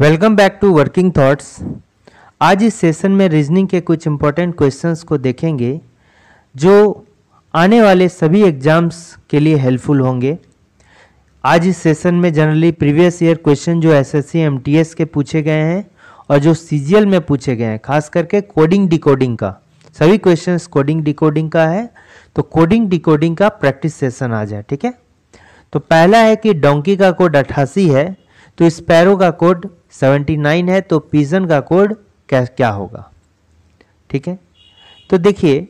Welcome back to Working Thoughts आज इस session में रीजनिंग के कुछ इम्पोर्टेंट क्वेश्चंस को देखेंगे जो आने वाले सभी एग्जाम्स के लिए हेल्पफुल होंगे आज इस सेशन में जनरली प्रीवियस ईयर क्वेश्चन जो एसएससी एमटीएस के पूछे गए हैं और जो सीजीएल में पूछे गए हैं खास करके कोडिंग डिकोडिंग का सभी क्वेश्चंस कोडिंग डिकोडिंग का है तो कोडिंग डिकोडिंग का प्रैक्टिस सेशन आ जाए ठीक है तो पहला है कि डोंकी का कोड अट्ठासी है तो स्पैरो का कोड 79 है तो पीजन का कोड क्या क्या होगा ठीक है तो देखिए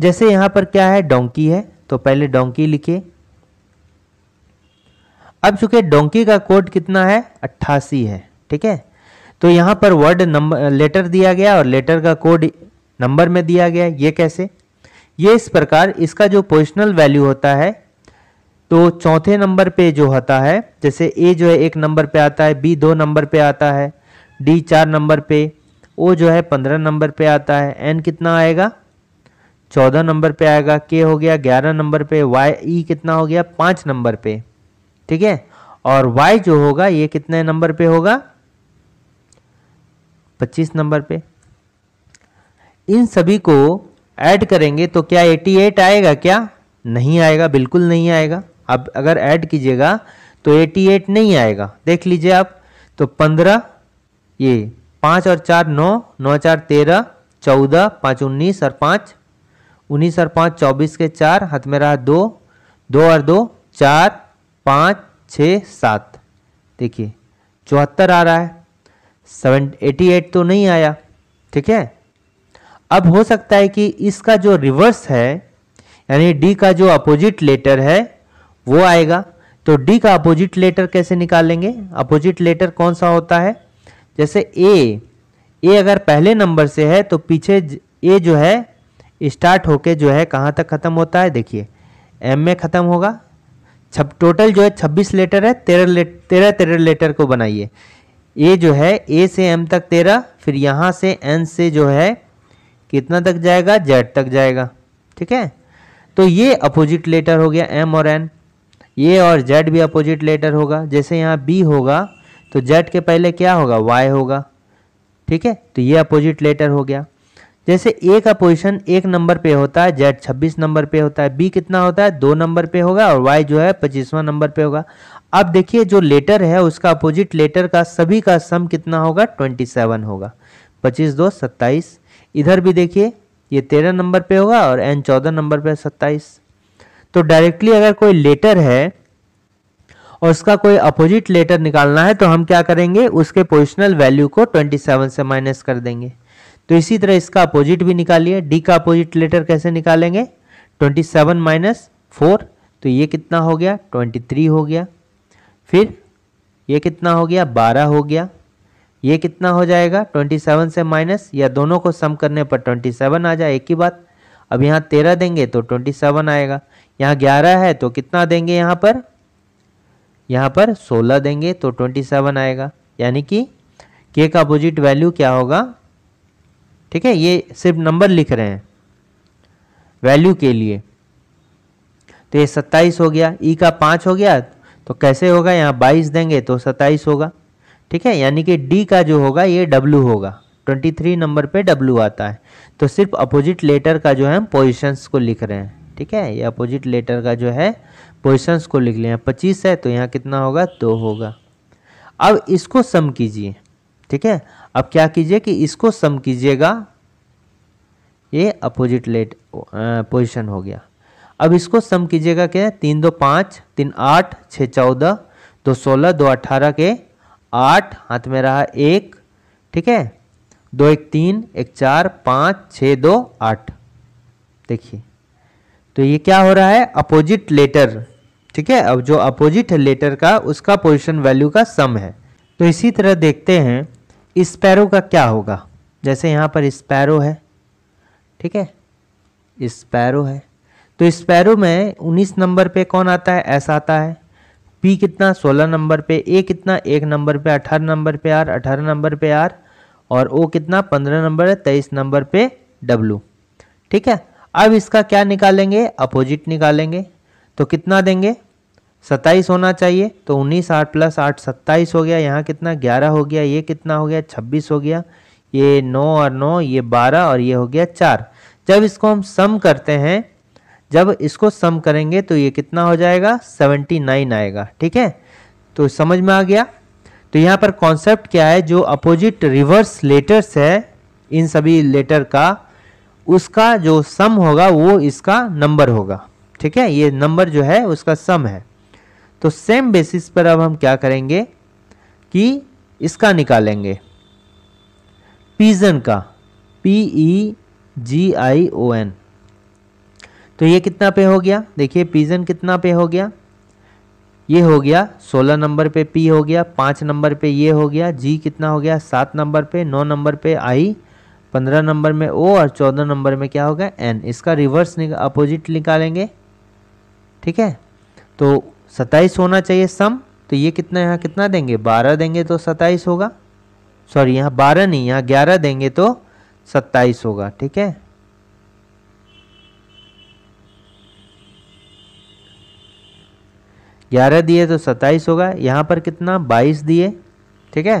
जैसे यहां पर क्या है डोंकी है तो पहले डोंकी लिखिए अब चूंकि डोंकी का कोड कितना है अट्ठासी है ठीक है तो यहां पर वर्ड नंबर लेटर दिया गया और लेटर का कोड नंबर में दिया गया ये कैसे ये इस प्रकार इसका जो पोजिशनल वैल्यू होता है तो चौथे नंबर पे जो होता है जैसे ए जो है एक नंबर पे आता है बी दो नंबर पे आता है डी चार नंबर पे ओ जो है पंद्रह नंबर पे आता है एन कितना आएगा चौदह नंबर पे आएगा के हो गया ग्यारह नंबर पे वाई ई कितना हो गया पाँच नंबर पे ठीक है और वाई जो होगा ये कितने नंबर पे होगा पच्चीस नंबर पे इन सभी को ऐड करेंगे तो क्या एटी एट आएगा क्या नहीं आएगा बिल्कुल नहीं आएगा अब अगर ऐड कीजिएगा तो 88 नहीं आएगा देख लीजिए आप तो 15 ये पाँच और चार नौ नौ चार तेरह चौदह पाँच उन्नीस और पाँच उन्नीस और पाँच चौबीस के चार हाथ में रहा दो दो और दो चार पाँच छ सात देखिए चौहत्तर आ रहा है सेवन एटी एट तो नहीं आया ठीक है अब हो सकता है कि इसका जो रिवर्स है यानी डी का जो अपोजिट लेटर है वो आएगा तो डी का अपोजिट लेटर कैसे निकालेंगे अपोजिट लेटर कौन सा होता है जैसे ए ए अगर पहले नंबर से है तो पीछे ए जो है स्टार्ट होके जो है कहाँ तक ख़त्म होता है देखिए एम में ख़त्म होगा छब टोटल जो है छब्बीस लेटर है तेरह ले तेरह तेरह लेटर को बनाइए ए जो है ए से एम तक तेरह फिर यहाँ से एन से जो है कितना तक जाएगा जेड तक जाएगा ठीक है तो ये अपोजिट लेटर हो गया एम और एन ये और जेड भी अपोजिट लेटर होगा जैसे यहाँ बी होगा तो जेड के पहले क्या होगा वाई होगा ठीक है तो ये अपोजिट लेटर हो गया जैसे ए का पोजिशन एक नंबर पे होता है जेड छब्बीस नंबर पे होता है बी कितना होता है दो नंबर पे होगा और वाई जो है पच्चीसवा नंबर पे होगा अब देखिए जो लेटर है उसका अपोजिट लेटर का सभी का सम कितना होगा ट्वेंटी सेवन होगा पच्चीस दो सत्ताईस इधर भी देखिए ये तेरह नंबर पे होगा और एन चौदह नंबर पे सत्ताईस तो डायरेक्टली अगर कोई लेटर है और उसका कोई अपोजिट लेटर निकालना है तो हम क्या करेंगे उसके पोजिशनल वैल्यू को 27 से माइनस कर देंगे तो इसी तरह इसका अपोजिट भी निकालिए डी का अपोजिट लेटर कैसे निकालेंगे 27 सेवन माइनस फोर तो ये कितना हो गया 23 हो गया फिर ये कितना हो गया 12 हो गया ये कितना हो जाएगा 27 से माइनस या दोनों को सम करने पर 27 आ जाए एक ही बात अब यहाँ तेरह देंगे तो ट्वेंटी सेवन आएगा यहाँ ग्यारह है तो कितना देंगे यहाँ पर यहाँ पर सोलह देंगे तो ट्वेंटी सेवन आएगा यानी कि के का अपोजिट वैल्यू क्या होगा ठीक है ये सिर्फ नंबर लिख रहे हैं वैल्यू के लिए तो ये सत्ताईस हो गया ई e का पाँच हो गया तो कैसे होगा यहाँ बाईस देंगे तो सत्ताईस होगा ठीक है यानी कि डी का जो होगा ये डब्लू होगा ट्वेंटी थ्री नंबर पे डब्लू आता है तो सिर्फ अपोजिट लेटर का जो है हम पोजिशंस को लिख रहे हैं ठीक है ये अपोजिट लेटर का जो है पोजिशंस को लिख लें पच्चीस है तो यहाँ कितना होगा दो होगा अब इसको सम कीजिए ठीक है अब क्या कीजिए कि इसको सम कीजिएगा ये अपोजिट लेट पोजिशन हो गया अब इसको सम कीजिएगा क्या तीन दो पाँच तीन आठ छः चौदह दो सोलह दो अट्ठारह के आठ हाथ में रहा एक ठीक है दो एक तीन एक चार पाँच छः दो आठ देखिए तो ये क्या हो रहा है अपोजिट लेटर ठीक है अब जो अपोजिट है लेटर का उसका पोजिशन वैल्यू का सम है तो इसी तरह देखते हैं स्पैरो का क्या होगा जैसे यहाँ पर स्पैरो है ठीक है स्पैरो है तो स्पैरो में 19 नंबर पे कौन आता है एस आता है पी कितना 16 नंबर पे ए कितना एक नंबर पे 18 नंबर पे आर 18 नंबर पे आर और ओ कितना पंद्रह नंबर है तेईस नंबर पे डब्लू ठीक है अब इसका क्या निकालेंगे अपोजिट निकालेंगे तो कितना देंगे सत्ताईस होना चाहिए तो उन्नीस आठ प्लस आठ सत्ताईस हो गया यहाँ कितना ग्यारह हो गया ये कितना हो गया छब्बीस हो गया ये नौ और नौ ये बारह और ये हो गया चार जब इसको हम सम करते हैं जब इसको सम करेंगे तो ये कितना हो जाएगा सेवेंटी नाइन आएगा ठीक है तो समझ में आ गया तो यहाँ पर कॉन्सेप्ट क्या है जो अपोजिट रिवर्स लेटर्स है इन सभी लेटर का उसका जो सम होगा वो इसका नंबर होगा ठीक है ये नंबर जो है उसका सम है तो सेम बेसिस पर अब हम क्या करेंगे कि इसका निकालेंगे पीजन का पी ई जी आई ओ एन तो ये कितना पे हो गया देखिए पीजन कितना पे हो गया ये हो गया सोलह नंबर पे पी हो गया पाँच नंबर पे ये हो गया जी कितना हो गया सात नंबर पे नौ नंबर पे आई पंद्रह नंबर में ओ और चौदह नंबर में क्या हो गया एन इसका रिवर्स अपोजिट निकालेंगे ठीक है तो सत्ताईस होना चाहिए सम तो ये कितना यहाँ कितना देंगे बारह देंगे तो सत्ताईस होगा सॉरी यहाँ बारह नहीं यहाँ ग्यारह देंगे तो सत्ताईस होगा ठीक है ग्यारह दिए तो सत्ताईस होगा यहाँ पर कितना बाईस दिए ठीक है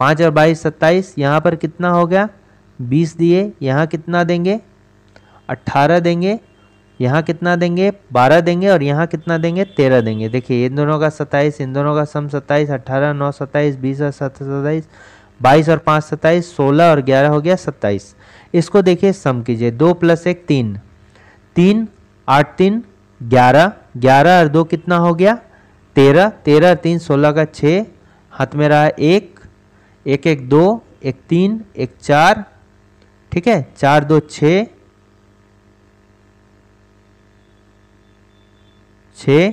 पाँच और बाईस सत्ताईस यहाँ पर कितना हो गया बीस दिए यहाँ कितना देंगे अट्ठारह देंगे यहाँ कितना देंगे बारह देंगे और यहाँ कितना देंगे तेरह देंगे देखिए इन दोनों का सत्ताईस इन दोनों का सम सत्ताईस अट्ठारह नौ सत्ताईस बीस और सत सत्ताईस बाईस और पाँच सत्ताईस सोलह और ग्यारह हो गया सत्ताईस इसको देखिए सम कीजिए दो प्लस एक तीन तीन आठ तीन ग्यारह ग्यारह और दो कितना हो गया तेरह तेरह तीन सोलह का छः हाथ में रहा एक एक एक दो एक तीन एक चार ठीक है चार दो छ छ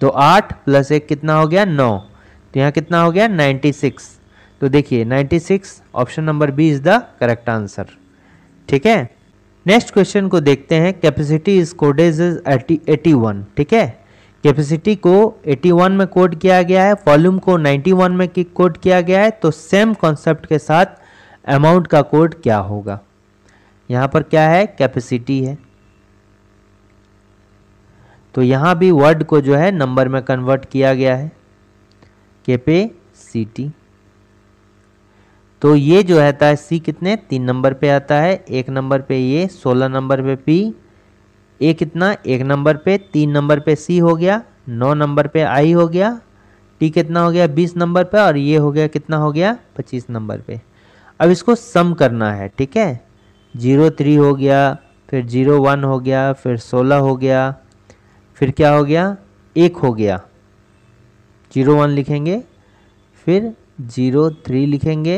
तो आठ प्लस एक कितना हो गया नौ तो यहाँ कितना हो गया नाइन्टी सिक्स तो देखिए ninety six option number B is the correct answer ठीक है नेक्स्ट क्वेश्चन को देखते हैं capacity is codes is eighty one ठीक है कैपेसिटी को 81 में कोड किया गया है वॉल्यूम को 91 में कोड किया गया है तो सेम कॉन्सेप्ट के साथ अमाउंट का कोड क्या होगा यहाँ पर क्या है कैपेसिटी है तो यहाँ भी वर्ड को जो है नंबर में कन्वर्ट किया गया है केपे सी टी तो ये जो रहता है सी कितने तीन नंबर पे आता है एक नंबर पे ये सोलह नंबर पे पी ए कितना एक नंबर पे तीन नंबर पे सी हो गया नौ नंबर पे आई हो गया टी कितना हो गया बीस नंबर पे और ये हो गया कितना हो गया पच्चीस नंबर पे अब इसको सम करना है ठीक है जीरो थ्री हो गया फिर जीरो वन हो गया फिर सोलह हो गया फिर क्या हो गया एक हो गया जीरो वन लिखेंगे फिर जीरो थ्री लिखेंगे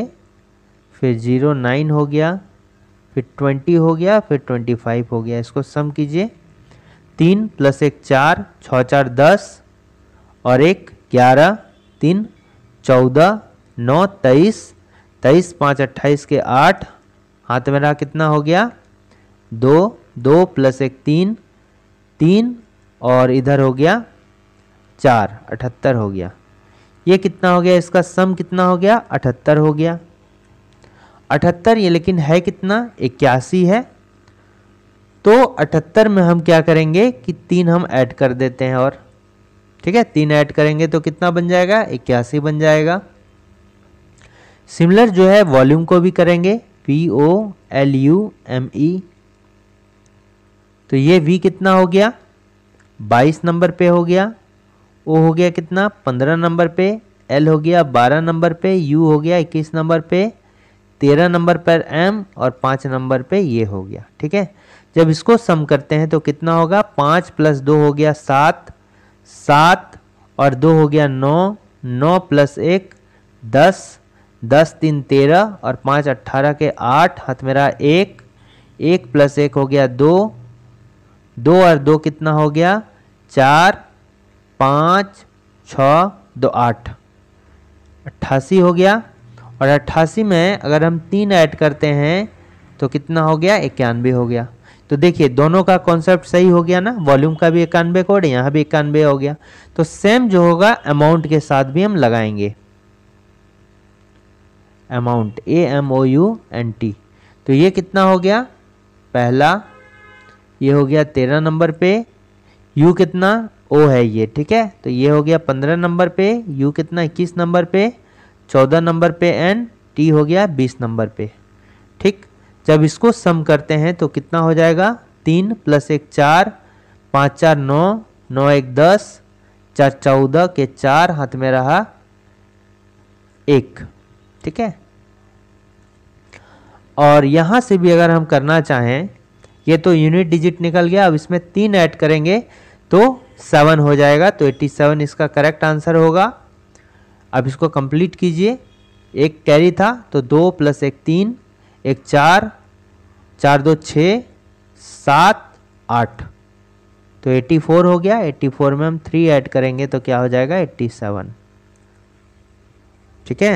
फिर ज़ीरो नाइन हो गया फिर ट्वेंटी हो गया फिर ट्वेंटी फाइव हो गया इसको सम कीजिए तीन प्लस एक चार छः चार दस और एक ग्यारह तीन चौदह नौ तेईस तेईस पाँच अट्ठाईस के आठ हाथ में रहा कितना हो गया दो दो प्लस एक तीन तीन और इधर हो गया चार अठहत्तर हो गया ये कितना हो गया इसका सम कितना हो गया अठहत्तर हो गया अठहत्तर ये लेकिन है कितना इक्यासी है तो अठहत्तर में हम क्या करेंगे कि तीन हम ऐड कर देते हैं और ठीक है तीन ऐड करेंगे तो कितना बन जाएगा इक्यासी बन जाएगा सिमिलर जो है वॉल्यूम को भी करेंगे P O L U M E तो ये वी कितना हो गया बाईस नंबर पे हो गया ओ हो गया कितना पंद्रह नंबर पे एल हो गया बारह नंबर पे यू हो गया इक्कीस नंबर पे तेरह नंबर पर एम और पाँच नंबर पे ये हो गया ठीक है जब इसको सम करते हैं तो कितना होगा पाँच प्लस दो हो गया सात सात और दो हो गया नौ नौ प्लस एक दस दस तीन तेरह और पाँच अट्ठारह के आठ हाथ मेरा एक एक प्लस एक हो गया दो दो और दो कितना हो गया चार पाँच छ दो आठ अट्ठासी हो गया और अट्ठासी में अगर हम तीन ऐड करते हैं तो कितना हो गया इक्यानवे हो गया तो देखिए दोनों का कॉन्सेप्ट सही हो गया ना वॉल्यूम का भी इक्यानवे कोड यहाँ भी इक्यानवे हो गया तो सेम जो होगा अमाउंट के साथ भी हम लगाएंगे amount A M O U N T तो ये कितना हो गया पहला ये हो गया तेरह नंबर पे यू कितना ओ है ये ठीक है तो ये हो गया पंद्रह नंबर पे यू कितना इक्कीस नंबर पे चौदह नंबर पे एंड टी हो गया बीस नंबर पे ठीक जब इसको सम करते हैं तो कितना हो जाएगा तीन प्लस एक चार पाँच चार नौ नौ एक दस चार चौदह के चार हाथ में रहा एक ठीक है और यहाँ से भी अगर हम करना चाहें ये तो यूनिट डिजिट निकल गया अब इसमें तीन ऐड करेंगे तो सेवन हो जाएगा तो एट्टी सेवन इसका करेक्ट आंसर होगा अब इसको कंप्लीट कीजिए एक कैरी था तो दो प्लस एक तीन एक चार चार दो छः सात आठ तो 84 हो गया 84 में हम थ्री ऐड करेंगे तो क्या हो जाएगा 87 ठीक है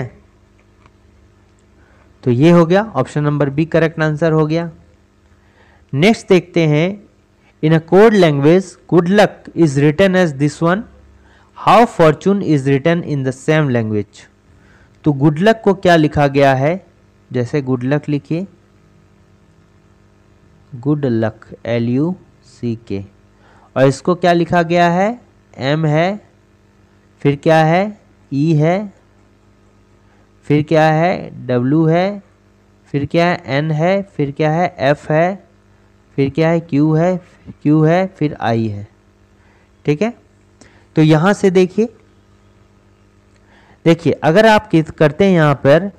तो ये हो गया option number B correct answer हो गया नेक्स्ट देखते हैं in a code language good luck is return as this one how fortune is return in the same language तो गुड लक को क्या लिखा गया है जैसे गुड लक लिखिए good luck L U C K और इसको क्या लिखा गया है एम है फिर क्या है ई e है फिर क्या है डब्ल्यू है फिर क्या है एन है फिर क्या है एफ है फिर क्या है क्यू है क्यू है फिर आई है ठीक है तो यहाँ से देखिए देखिए अगर आप किस करते हैं यहाँ पर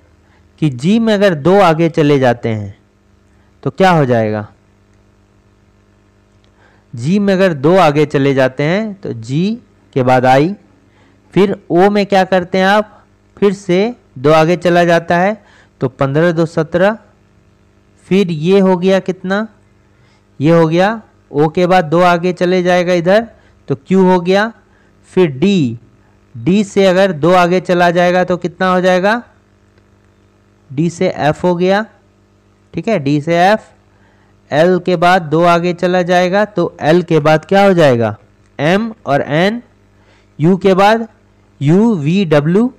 कि जी में अगर दो आगे चले जाते हैं तो क्या हो जाएगा जी में अगर दो आगे चले जाते हैं तो जी के बाद आई फिर ओ में क्या करते हैं आप फिर से दो आगे चला जाता है तो पंद्रह दो सत्रह फिर ये हो गया कितना ये हो गया ओ के बाद दो आगे चले जाएगा इधर तो क्यू हो गया फिर डी डी से अगर दो आगे चला जाएगा तो कितना हो जाएगा डी से एफ हो गया ठीक है डी से एफ एल के बाद दो आगे चला जाएगा तो एल के बाद क्या हो जाएगा एम और एन यू के बाद यू वी डब्ल्यू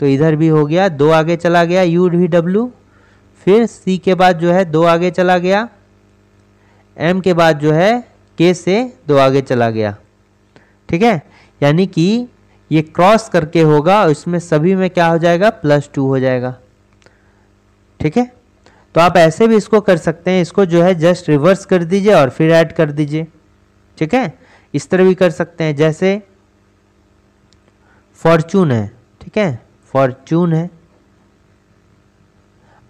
तो इधर भी हो गया दो आगे चला गया यू V, डब्ल्यू फिर सी के बाद जो है दो आगे चला गया एम के बाद जो है के से दो आगे चला गया ठीक है यानी कि ये क्रॉस करके होगा इसमें सभी में क्या हो जाएगा प्लस टू हो जाएगा ठीक है तो आप ऐसे भी इसको कर सकते हैं इसको जो है जस्ट रिवर्स कर दीजिए और फिर ऐड कर दीजिए ठीक है इस तरह भी कर सकते हैं जैसे फॉर्चून है ठीक है फॉर्चून है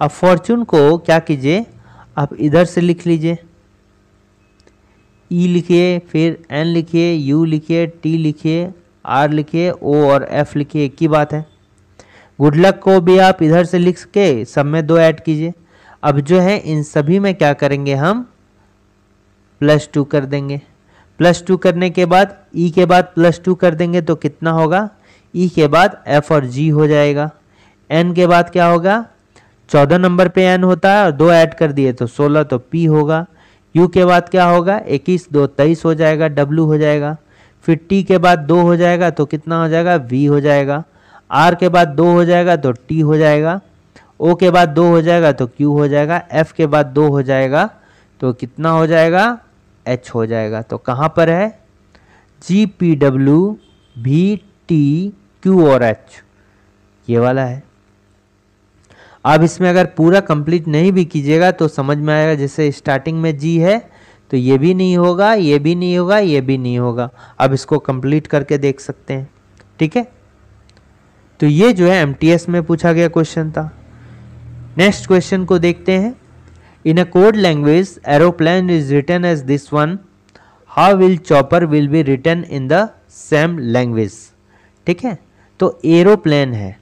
अब फॉर्चून को क्या कीजिए आप इधर से लिख लीजिए ई लिखिए फिर एन लिखिए यू लिखिए टी लिखिए आर लिखिए ओ और एफ लिखिए एक ही बात है गुड लक को भी आप इधर से लिख के सब में दो ऐड कीजिए अब जो है इन सभी में क्या करेंगे हम प्लस टू कर देंगे प्लस टू करने के बाद ई के बाद प्लस टू कर देंगे तो कितना होगा ई के बाद एफ और जी हो जाएगा एन के बाद क्या होगा चौदह नंबर पे एन होता है और दो ऐड कर दिए तो सोलह तो पी होगा यू के बाद क्या होगा इक्कीस दो तेईस हो जाएगा डब्लू हो जाएगा फिर टी के बाद दो हो जाएगा तो कितना हो जाएगा वी हो जाएगा आर के बाद दो हो जाएगा तो टी हो जाएगा ओ के बाद दो हो जाएगा तो क्यू हो जाएगा एफ के बाद दो हो जाएगा तो कितना हो जाएगा एच हो जाएगा तो कहाँ पर है जी पी डब्ल्यू भी टी क्यू और एच ये वाला है अब इसमें अगर पूरा कंप्लीट नहीं भी कीजिएगा तो समझ में आएगा जैसे स्टार्टिंग में जी है तो ये भी नहीं होगा ये भी नहीं होगा ये भी नहीं होगा अब इसको कंप्लीट करके देख सकते हैं ठीक है तो ये जो है एमटीएस में पूछा गया क्वेश्चन था नेक्स्ट क्वेश्चन को देखते हैं in a code language aeroplane is return as this one how will chopper will be return in the same language ठीक है तो एरोप्लेन है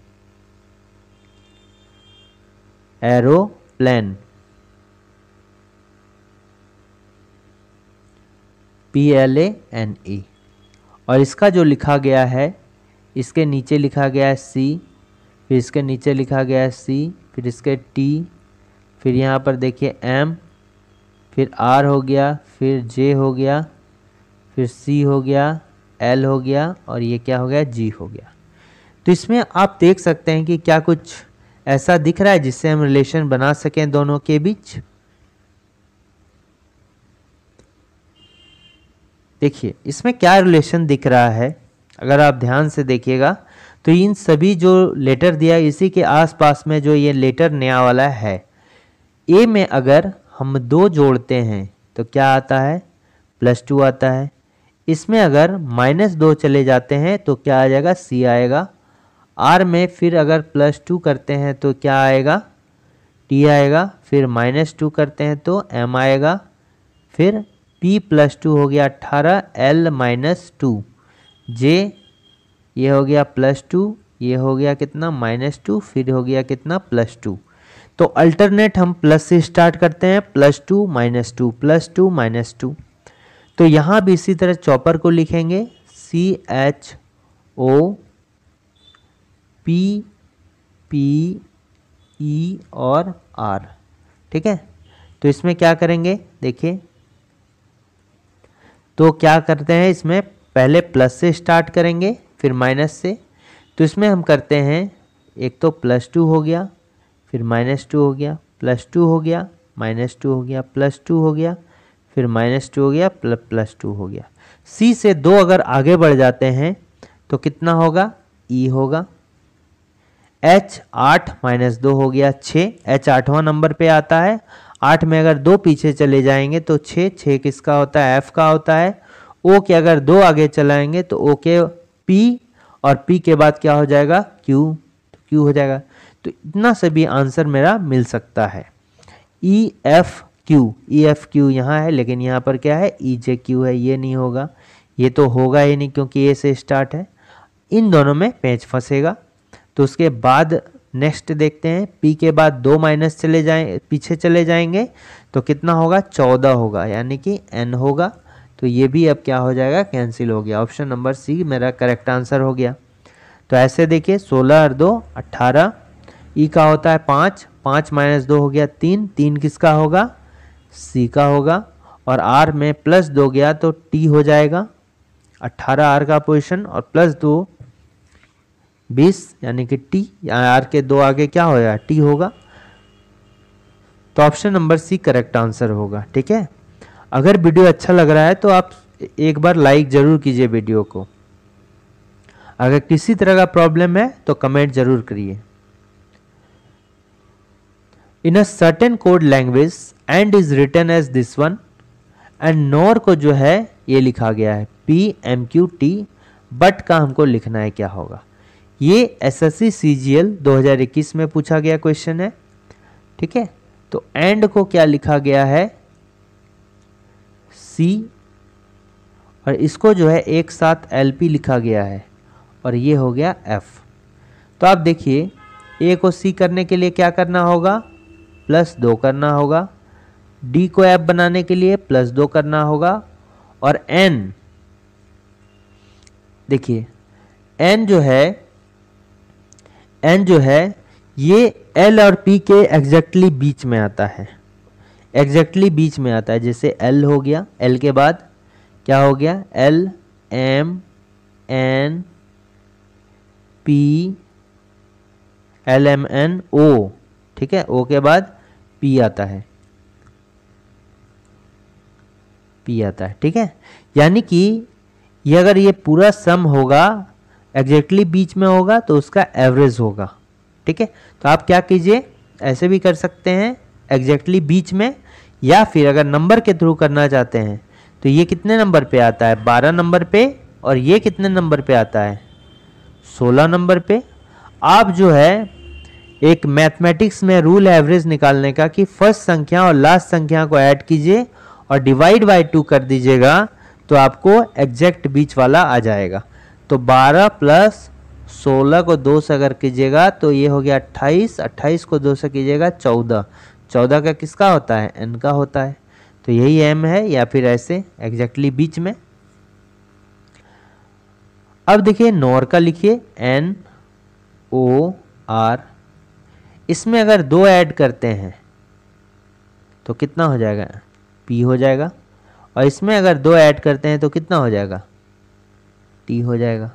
aeroplane P L A N E और इसका जो लिखा गया है इसके नीचे लिखा गया है सी फिर इसके नीचे लिखा गया है सी फिर इसके टी फिर यहाँ पर देखिए एम फिर आर हो गया फिर जे हो गया फिर सी हो गया एल हो गया और ये क्या हो गया जी हो गया तो इसमें आप देख सकते हैं कि क्या कुछ ऐसा दिख रहा है जिससे हम रिलेशन बना सकें दोनों के बीच देखिए इसमें क्या रिलेशन दिख रहा है अगर आप ध्यान से देखिएगा तो इन सभी जो लेटर दिया इसी के आसपास में जो ये लेटर नया वाला है ए में अगर हम दो जोड़ते हैं तो क्या आता है प्लस टू आता है इसमें अगर माइनस दो चले जाते हैं तो क्या आ जाएगा सी आएगा आर में फिर अगर प्लस टू करते हैं तो क्या आएगा टी आएगा फिर माइनस टू करते हैं तो एम आएगा फिर पी प्लस टू हो गया अट्ठारह एल माइनस टू जे ये हो गया प्लस टू ये हो गया कितना माइनस टू फिर हो गया कितना प्लस टू तो अल्टरनेट हम प्लस से स्टार्ट करते हैं plus two minus two plus two minus two तो यहाँ भी इसी तरह चॉपर को लिखेंगे C H O P P E और आर ठीक है तो इसमें क्या करेंगे देखिए तो क्या करते हैं इसमें पहले प्लस से स्टार्ट करेंगे फिर माइनस से तो इसमें हम करते हैं एक तो प्लस टू हो गया फिर माइनस टू हो गया प्लस टू हो गया माइनस टू हो गया प्लस टू हो गया फिर माइनस टू हो गया प्लस टू हो गया सी से दो अगर आगे बढ़ जाते हैं तो कितना होगा ई e होगा एच आठ माइनस दो हो गया छः एच आठवां नंबर पे आता है आठ में अगर दो पीछे चले जाएंगे तो छः छः किसका होता है एफ का होता है ओ के अगर दो आगे चलाएंगे तो ओ के पी और पी के बाद क्या हो जाएगा क्यू क्यू तो हो जाएगा तो इतना से भी आंसर मेरा मिल सकता है E F Q E F Q यहाँ है लेकिन यहाँ पर क्या है ई जे क्यू है ये नहीं होगा ये तो होगा ही नहीं क्योंकि ए से स्टार्ट है इन दोनों में पेंच फंसेगा तो उसके बाद नेक्स्ट देखते हैं पी के बाद दो माइनस चले जाए पीछे चले जाएंगे तो कितना होगा चौदह होगा यानी कि एन होगा तो ये भी अब क्या हो जाएगा कैंसिल हो गया ऑप्शन नंबर सी मेरा करेक्ट आंसर हो गया तो ऐसे देखिए सोलह और दो अट्ठारह ई e का होता है पाँच पाँच माइनस दो हो गया तीन तीन किसका होगा सी का होगा और आर में प्लस दो गया तो टी हो जाएगा अट्ठारह आर का पोजिशन और प्लस दो बीस यानी कि टी आर के दो आगे क्या होगा टी होगा तो option number C correct answer होगा ठीक है अगर वीडियो अच्छा लग रहा है तो आप एक बार लाइक ज़रूर कीजिए वीडियो को अगर किसी तरह का प्रॉब्लम है तो कमेंट ज़रूर करिए in a certain code language end is return as this one end नोर को जो है ये लिखा गया है P M Q T but का हमको लिखना है क्या होगा ये एसएससी सीजीएल 2021 में पूछा गया क्वेश्चन है ठीक है तो एंड को क्या लिखा गया है सी और इसको जो है एक साथ एलपी लिखा गया है और ये हो गया एफ तो आप देखिए ए को सी करने के लिए क्या करना होगा प्लस दो करना होगा डी को एफ बनाने के लिए प्लस दो करना होगा और एन देखिए एन जो है एन जो है ये एल और पी के एग्जैक्टली बीच में आता है एग्जैक्टली exactly बीच में आता है जैसे एल हो गया एल के बाद क्या हो गया L M N P L M N O ठीक है ओ के बाद पी आता है पी आता है ठीक है यानी कि ये अगर ये पूरा सम होगा एग्जैक्टली बीच में होगा तो उसका एवरेज होगा ठीक है तो आप क्या कीजिए ऐसे भी कर सकते हैं एग्जैक्टली बीच में या फिर अगर नंबर के थ्रू करना चाहते हैं तो ये कितने नंबर पे आता है बारह नंबर पे और ये कितने नंबर पे आता है सोलह नंबर पे आप जो है एक मैथमेटिक्स में रूल एवरेज निकालने का कि फर्स्ट संख्या और लास्ट संख्या को ऐड कीजिए और डिवाइड बाय टू कर दीजिएगा तो आपको एग्जैक्ट बीच वाला आ जाएगा तो 12 प्लस 16 को दो से अगर कीजिएगा तो ये हो गया 28 28 को दो से कीजिएगा 14 14 का किसका होता है एन का होता है तो यही एम है या फिर ऐसे एग्जैक्टली बीच में अब देखिए नोर का लिखिए एन ओ आर इसमें अगर दो ऐड करते हैं तो कितना हो जाएगा पी हो जाएगा और इसमें अगर दो ऐड करते हैं तो कितना हो जाएगा टी हो जाएगा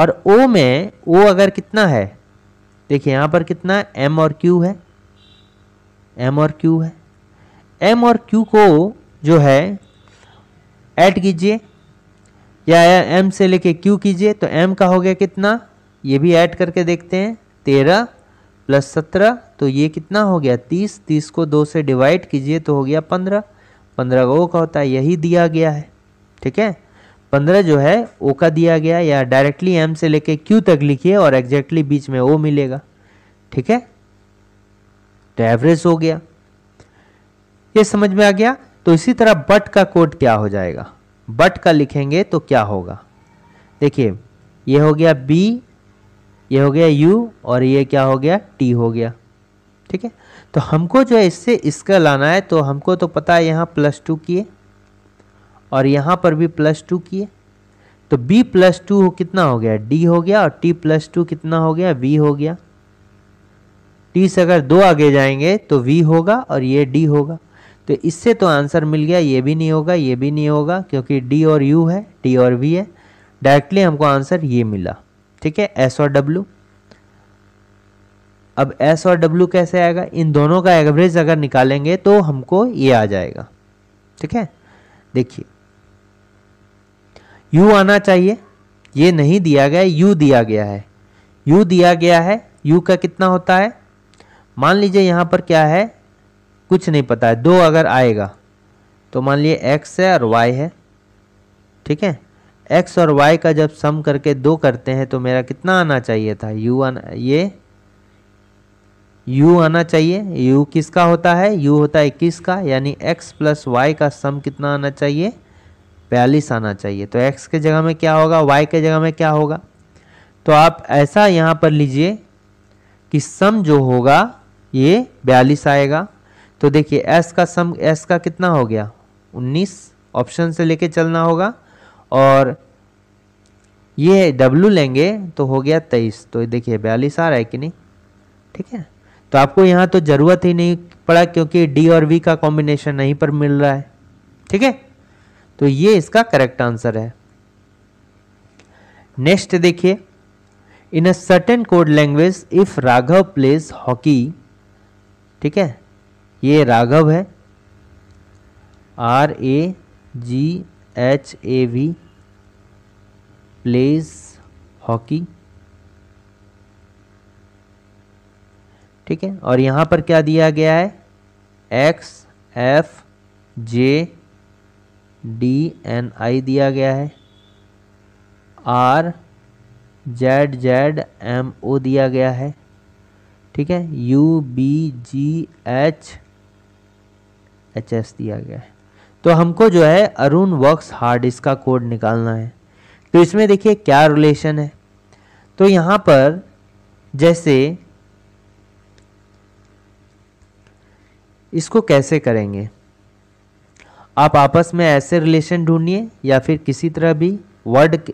और ओ में ओ अगर कितना है देखिए यहाँ पर कितना है एम और क्यू है एम और क्यू है एम और क्यू को जो है ऐड कीजिए या एम से लेके क्यू कीजिए तो एम का हो गया कितना ये भी ऐड करके देखते हैं तेरह प्लस सत्रह तो ये कितना हो गया तीस तीस को दो से डिवाइड कीजिए तो हो गया पंद्रह पंद्रह ओ का होता है यही दिया गया है ठीक है पंद्रह जो है ओ का दिया गया या डायरेक्टली एम से लेके क्यू तक लिखिए और एग्जैक्टली बीच में ओ मिलेगा ठीक है तो एवरेज हो गया ये समझ में आ गया तो इसी तरह बट का कोड क्या हो जाएगा बट का लिखेंगे तो क्या होगा देखिए ये हो गया बी ये हो गया यू और ये क्या हो गया टी हो गया ठीक है तो हमको जो है इससे इसका लाना है तो हमको तो पता है यहाँ प्लस टू किए और यहाँ पर भी प्लस टू किए तो b प्लस टू कितना हो गया d हो गया और t प्लस टू कितना हो गया v हो गया t से अगर दो आगे जाएंगे तो v होगा और ये d होगा तो इससे तो आंसर मिल गया ये भी नहीं होगा ये भी नहीं होगा क्योंकि d और u है t और v है डायरेक्टली हमको आंसर ये मिला ठीक है s और w अब s और w कैसे आएगा इन दोनों का एवरेज अगर निकालेंगे तो हमको ये आ जाएगा ठीक है देखिए यू आना चाहिए ये नहीं दिया गया यू दिया गया है यू दिया गया है यू का कितना होता है मान लीजिए यहाँ पर क्या है कुछ नहीं पता है दो अगर आएगा तो मान लिए एक्स है और वाई है ठीक है एक्स और वाई का जब सम करके दो करते हैं तो मेरा कितना आना चाहिए था यू आना ये यू आना चाहिए यू किसका होता है यू होता है इक्कीस का यानी एक्स प्लस वाई का सम कितना आना चाहिए बयालीस आना चाहिए तो एक्स के जगह में क्या होगा वाई के जगह में क्या होगा तो आप ऐसा यहाँ पर लीजिए कि सम जो होगा ये बयालीस आएगा तो देखिए एस का सम एस का कितना हो गया उन्नीस ऑप्शन से लेके चलना होगा और ये डब्लू लेंगे तो हो गया तेईस तो देखिए बयालीस आ रहा है कि नहीं ठीक है तो आपको यहाँ तो ज़रूरत ही नहीं पड़ा क्योंकि डी और वी का कॉम्बिनेशन नहीं पर मिल रहा है ठीक है तो ये इसका करेक्ट आंसर है नेक्स्ट देखिए in a certain code language if Raghav plays hockey ठीक है ये राघव है R A G H A V plays hockey ठीक है और यहां पर क्या दिया गया है X F J D N I दिया गया है R Z Z M O दिया गया है ठीक है U B G H H S दिया गया है तो हमको जो है अरुण वर्क्स हार्ड इसका कोड निकालना है तो इसमें देखिए क्या रिलेशन है तो यहाँ पर जैसे इसको कैसे करेंगे आप आपस में ऐसे रिलेशन ढूंढिए या फिर किसी तरह भी वर्ड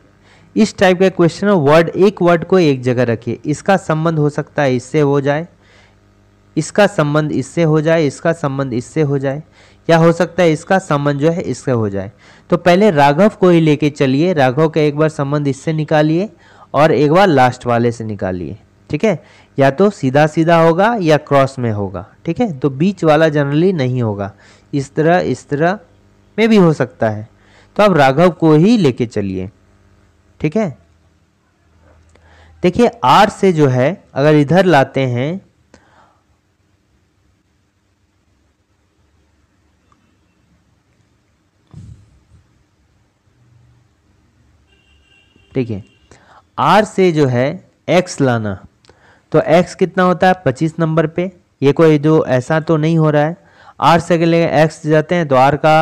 इस टाइप का क्वेश्चन वर्ड एक वर्ड को एक जगह रखिए इसका संबंध हो सकता है इससे हो जाए इसका संबंध इससे हो जाए इसका संबंध इससे हो जाए या हो सकता है इसका संबंध जो है इससे हो जाए तो पहले राघव को ही लेके चलिए राघव का एक बार संबंध इससे निकालिए और एक बार लास्ट वाले से निकालिए ठीक है या तो सीधा सीधा होगा या क्रॉस में होगा ठीक है तो बीच वाला जनरली नहीं होगा इस तरह इस तरह में भी हो सकता है तो आप राघव को ही लेके चलिए ठीक है देखिए आर से जो है अगर इधर लाते हैं ठीक है आर से जो है एक्स लाना तो एक्स कितना होता है पच्चीस नंबर पे ये कोई जो ऐसा तो नहीं हो रहा है आर से अगर एक्स जाते हैं तो आर का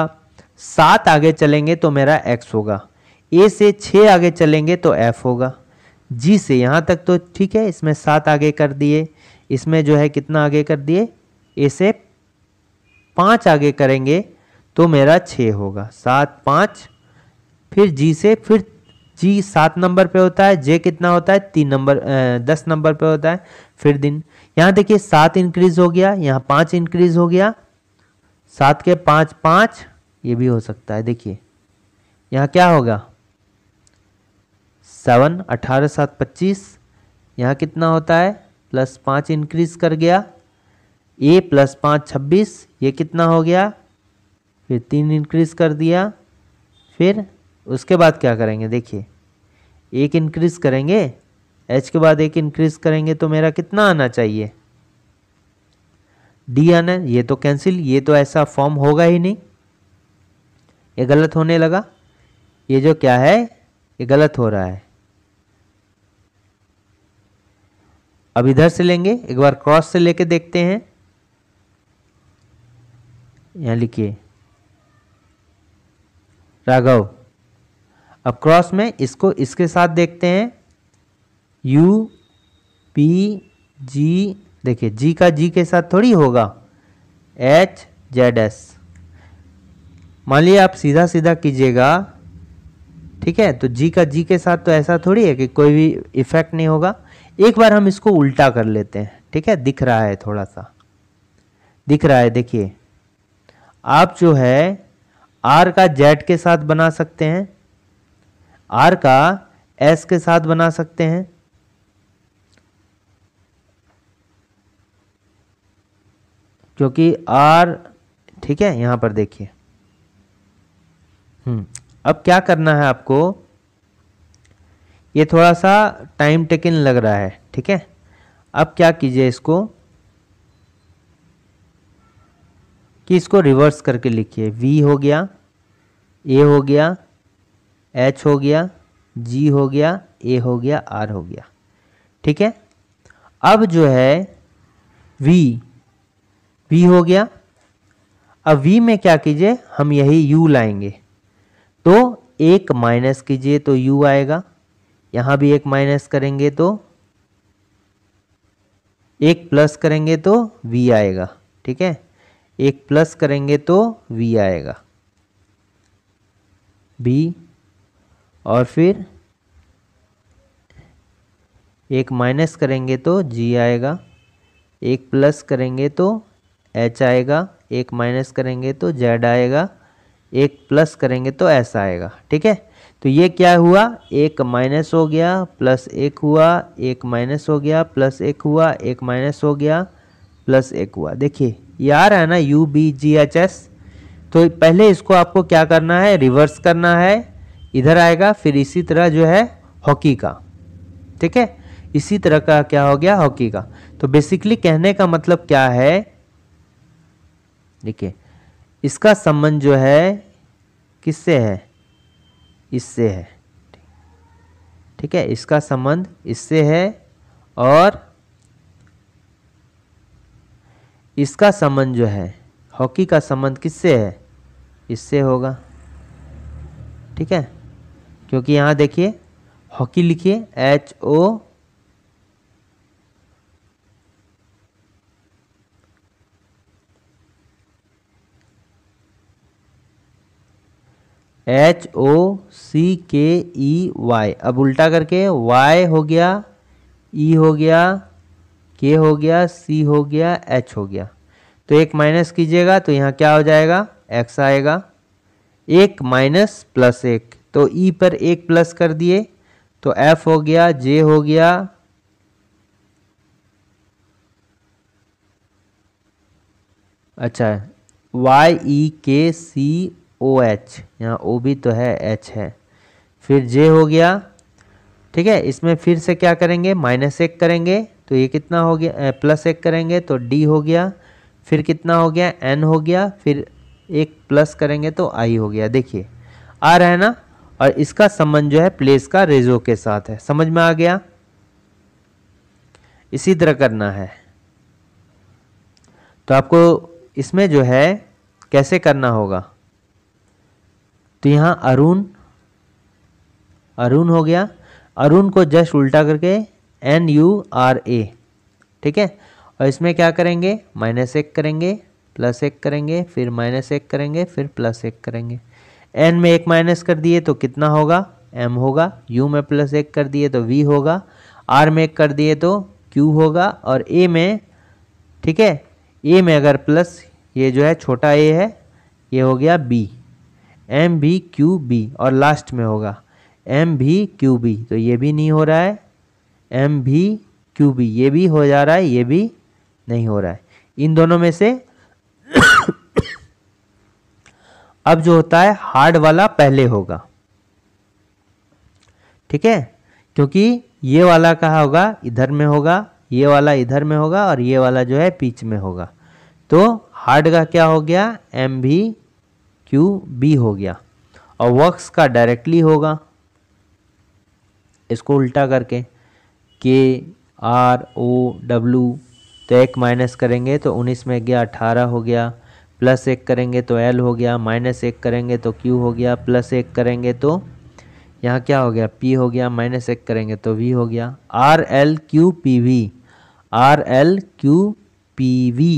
सात आगे चलेंगे तो मेरा एक्स होगा ए से छः आगे चलेंगे तो एफ होगा जी से यहाँ तक तो ठीक है इसमें सात आगे कर दिए इसमें जो है कितना आगे कर दिए ए से पाँच आगे करेंगे तो मेरा छः होगा सात पाँच फिर जी से फिर जी सात नंबर पे होता है जे कितना होता है तीन नंबर दस नंबर पे होता है फिर दिन यहाँ देखिए सात इंक्रीज हो गया यहाँ पाँच इंक्रीज हो गया सात के पाँच पाँच ये भी हो सकता है देखिए यहाँ क्या होगा सेवन अठारह सात पच्चीस यहाँ कितना होता है प्लस पाँच इंक्रीज कर गया ए प्लस पाँच छब्बीस ये कितना हो गया फिर तीन इंक्रीज कर दिया फिर उसके बाद क्या करेंगे देखिए एक इंक्रीज करेंगे एच के बाद एक इंक्रीज करेंगे तो मेरा कितना आना चाहिए डी आना ये तो कैंसिल ये तो ऐसा फॉर्म होगा ही नहीं ये गलत होने लगा ये जो क्या है ये गलत हो रहा है अब इधर से लेंगे एक बार क्रॉस से लेके देखते हैं यहाँ लिखिए राघव अब क्रॉस में इसको इसके साथ देखते हैं यू पी जी देखिए जी का जी के साथ थोड़ी होगा एच जेड एस मान लीजिए आप सीधा सीधा कीजिएगा ठीक है तो जी का जी के साथ तो ऐसा थोड़ी है कि कोई भी इफेक्ट नहीं होगा एक बार हम इसको उल्टा कर लेते हैं ठीक है दिख रहा है थोड़ा सा दिख रहा है देखिए आप जो है आर का जेड के साथ बना सकते हैं आर का एस के साथ बना सकते हैं क्योंकि आर ठीक है यहाँ पर देखिए हम्म। अब क्या करना है आपको ये थोड़ा सा टाइम टेकिंग लग रहा है ठीक है अब क्या कीजिए इसको कि इसको रिवर्स करके लिखिए V हो गया ए हो गया एच हो गया जी हो गया ए हो गया आर हो गया ठीक है अब जो है V V हो गया अब V में क्या कीजिए हम यही U लाएंगे तो एक माइनस कीजिए तो यू आएगा यहाँ भी एक माइनस करेंगे तो एक प्लस करेंगे तो वी आएगा ठीक है एक प्लस करेंगे तो वी आएगा बी और फिर एक माइनस करेंगे तो जी आएगा एक प्लस करेंगे तो एच आएगा एक माइनस करेंगे तो जेड आएगा एक प्लस करेंगे तो ऐसा आएगा ठीक है तो ये क्या हुआ एक माइनस हो गया प्लस एक हुआ एक माइनस हो गया प्लस एक हुआ एक माइनस हो गया प्लस एक हुआ देखिए ये है ना U B G H S तो पहले इसको आपको क्या करना है रिवर्स करना है इधर आएगा फिर इसी तरह जो है हॉकी का ठीक है इसी तरह का क्या हो गया हॉकी का तो बेसिकली कहने का मतलब क्या है देखिए इसका संबंध जो है किससे है इससे है ठीक है इसका संबंध इससे है और इसका संबंध जो है हॉकी का संबंध किससे है इससे होगा ठीक है क्योंकि यहाँ देखिए हॉकी लिखिए एच ओ एच ओ सी के ई वाई अब उल्टा करके वाई हो गया ई e हो गया के हो गया सी हो गया एच हो गया तो एक माइनस कीजिएगा तो यहाँ क्या हो जाएगा एक्स आएगा एक माइनस प्लस एक तो ई e पर एक प्लस कर दिए तो एफ हो गया जे हो गया अच्छा वाई ई के सी ओ एच यहाँ ओ भी तो है एच है फिर जे हो गया ठीक है इसमें फिर से क्या करेंगे माइनस एक करेंगे तो ये कितना हो गया प्लस एक करेंगे तो डी हो गया फिर कितना हो गया एन हो गया फिर एक प्लस करेंगे तो आई हो गया देखिए आ रहा है ना और इसका संबंध जो है प्लेस का रेजो के साथ है समझ में आ गया इसी तरह करना है तो आपको इसमें जो है कैसे करना होगा तो यहाँ अरुण अरुण हो गया अरुण को जस्ट उल्टा करके एन यू आर ए ठीक है और इसमें क्या करेंगे माइनस एक करेंगे प्लस एक करेंगे फिर माइनस एक करेंगे फिर प्लस एक करेंगे एन में एक माइनस कर दिए तो कितना होगा एम होगा यू में प्लस एक कर दिए तो वी होगा आर में एक कर दिए तो क्यू होगा और ए में ठीक है ए में अगर प्लस ये जो है छोटा ए है ये हो गया बी एम भी क्यू बी और लास्ट में होगा एम भी क्यू बी तो ये भी नहीं हो रहा है एम भी क्यू बी ये भी हो जा रहा है ये भी नहीं हो रहा है इन दोनों में से अब जो होता है हार्ड वाला पहले होगा ठीक है क्योंकि ये वाला कहा होगा इधर में होगा ये वाला इधर में होगा और ये वाला जो है पीच में होगा तो हार्ड का क्या हो गया एम भी क्यू बी हो गया और वक्स का डायरेक्टली होगा इसको उल्टा करके के आर ओ डब्लू तो एक माइनस करेंगे तो उन्नीस में गया अठारह हो गया प्लस एक करेंगे तो एल हो गया माइनस एक करेंगे तो क्यू हो गया प्लस एक करेंगे तो यहाँ क्या हो गया पी हो गया माइनस एक करेंगे तो वी हो गया R L Q P V R L Q P V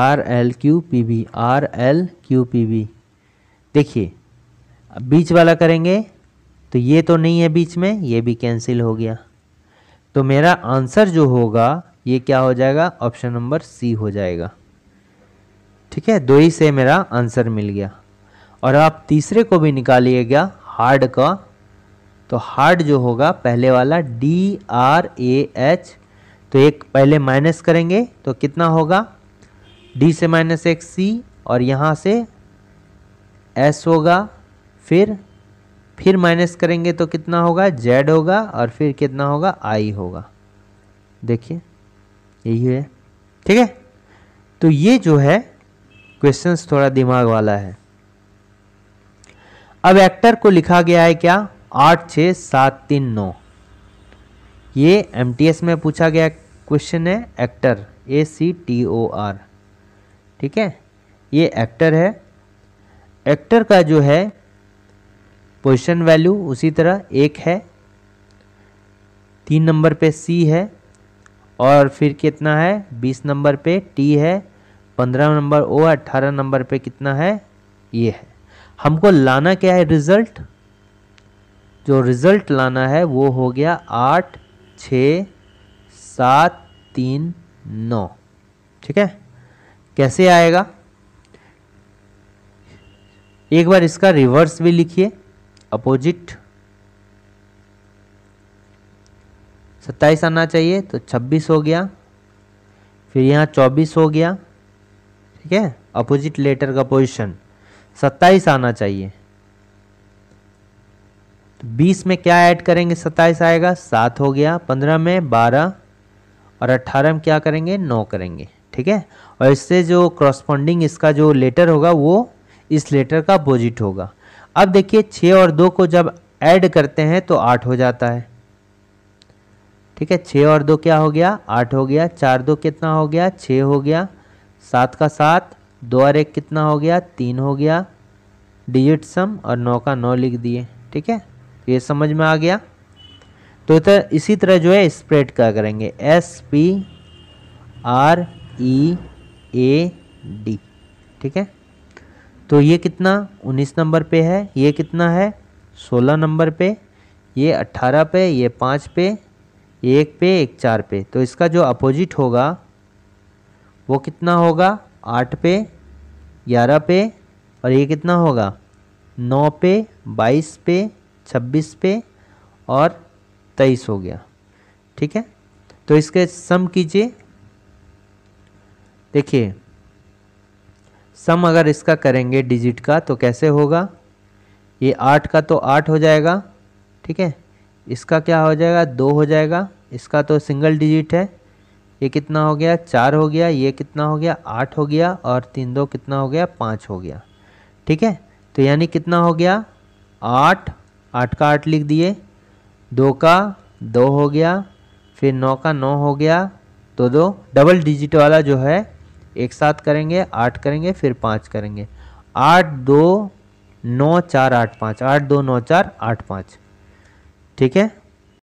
R L Q P B R L Q P B देखिए बीच वाला करेंगे तो ये तो नहीं है बीच में ये भी कैंसिल हो गया तो मेरा आंसर जो होगा ये क्या हो जाएगा ऑप्शन नंबर सी हो जाएगा ठीक है दो ही से मेरा आंसर मिल गया और आप तीसरे को भी निकालिएगा हार्ड का तो हार्ड जो होगा पहले वाला डी आर ए एच तो एक पहले माइनस करेंगे तो कितना होगा डी से माइनस एक्स सी और यहाँ से एस होगा फिर फिर माइनस करेंगे तो कितना होगा जेड होगा और फिर कितना होगा आई होगा देखिए यही है ठीक है तो ये जो है क्वेश्चंस थोड़ा दिमाग वाला है अब एक्टर को लिखा गया है क्या आठ छ सात तीन नौ ये एमटीएस में पूछा गया क्वेश्चन है actor A C T O R ठीक है ये एक्टर है एक्टर का जो है पोजिशन वैल्यू उसी तरह एक है तीन नंबर पे सी है और फिर कितना है बीस नंबर पे टी है पंद्रह नंबर ओ अट्ठारह नंबर पे कितना है ये है हमको लाना क्या है रिज़ल्ट जो रिज़ल्ट लाना है वो हो गया आठ छ सात तीन नौ ठीक है कैसे आएगा एक बार इसका रिवर्स भी लिखिए अपोजिट 27 आना चाहिए तो 26 हो गया फिर यहाँ 24 हो गया ठीक है अपोजिट लेटर का पोजिशन 27 आना चाहिए तो 20 में क्या ऐड करेंगे 27 आएगा 7 हो गया 15 में 12 और 18 में क्या करेंगे 9 करेंगे ठीक है और इससे जो क्रॉसपॉन्डिंग इसका जो लेटर होगा वो इस लेटर का अपोजिट होगा अब देखिए छः और दो को जब ऐड करते हैं तो आठ हो जाता है ठीक है छः और दो क्या हो गया आठ हो गया चार दो कितना हो गया छः हो गया सात का सात दो और एक कितना हो गया तीन हो गया डिजिट सम और नौ का नौ लिख दिए ठीक है ये समझ में आ गया तो इसी तरह जो है स्प्रेड क्या करेंगे S P R E A D ठीक है तो ये कितना 19 नंबर पे है ये कितना है 16 नंबर पे ये 18 पे ये पाँच पे एक पे एक चार पे तो इसका जो अपोजिट होगा वो कितना होगा आठ पे ग्यारह पे और ये कितना होगा नौ पे बाईस पे छब्बीस पे और तेईस हो गया ठीक है तो इसके सम कीजिए देखिए सम अगर इसका करेंगे डिजिट का तो कैसे होगा ये आठ का तो आठ हो जाएगा ठीक है इसका क्या हो जाएगा दो हो जाएगा इसका तो सिंगल डिजिट है ये कितना हो गया चार हो गया ये कितना हो गया आठ हो गया और तीन दो कितना हो गया पाँच हो गया ठीक है तो यानी कितना हो गया आठ आठ का आठ लिख दिए दो का दो हो गया फिर नौ का नौ हो गया तो दो डबल डिजिट वाला जो है एक साथ करेंगे आठ करेंगे फिर पाँच करेंगे आठ दो नौ चार आठ पाँच आठ दो नौ चार आठ पाँच ठीक है